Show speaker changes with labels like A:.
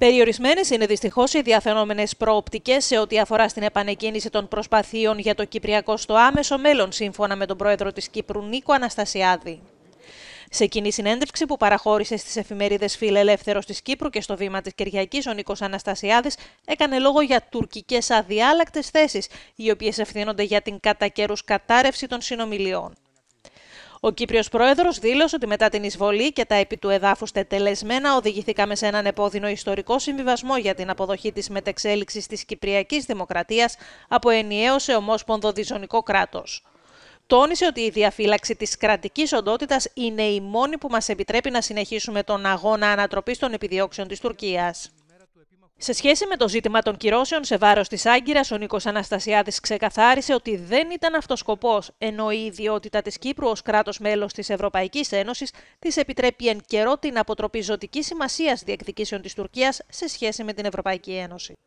A: Περιορισμένες είναι δυστυχώς οι διαφαινόμενες προοπτικές σε ό,τι αφορά στην επανεκκίνηση των προσπαθείων για το Κυπριακό στο άμεσο μέλλον, σύμφωνα με τον πρόεδρο της Κύπρου Νίκο Αναστασιάδη. Σε κοινή συνέντευξη που παραχώρησε στις εφημερίδες Φιλελεύθερο της Κύπρου και στο βήμα της Κυριακής, ο Νίκος Αναστασιάδης έκανε λόγο για τουρκικές αδιάλακτες θέσεις, οι οποίες ευθύνονται για την κατά καιρούς κατάρρευση των συνομιλιών. Ο Κύπριος Πρόεδρος δήλωσε ότι μετά την εισβολή και τα επί του εδάφους τελεσμένα οδηγηθήκαμε σε έναν επώδυνο ιστορικό συμβιβασμό για την αποδοχή της μετεξέλιξης της Κυπριακής Δημοκρατίας από ενιαίος σε ομόσπονδο διζωνικό κράτος. Τόνισε ότι η διαφύλαξη της κρατικής οντότητας είναι η μόνη που μας επιτρέπει να συνεχίσουμε τον αγώνα ανατροπής των επιδιώξεων της Τουρκίας. Σε σχέση με το ζήτημα των κυρώσεων σε βάρος της Άγκυρας, ο Νίκος Αναστασιάδης ξεκαθάρισε ότι δεν ήταν αυτός σκοπός, ενώ η ιδιότητα της Κύπρου ως κράτος μέλος της Ευρωπαϊκής Ένωσης της επιτρέπει εν καιρό την αποτροπή ζωτικής σημασίας διεκδικήσεων της Τουρκίας σε σχέση με την Ευρωπαϊκή Ένωση.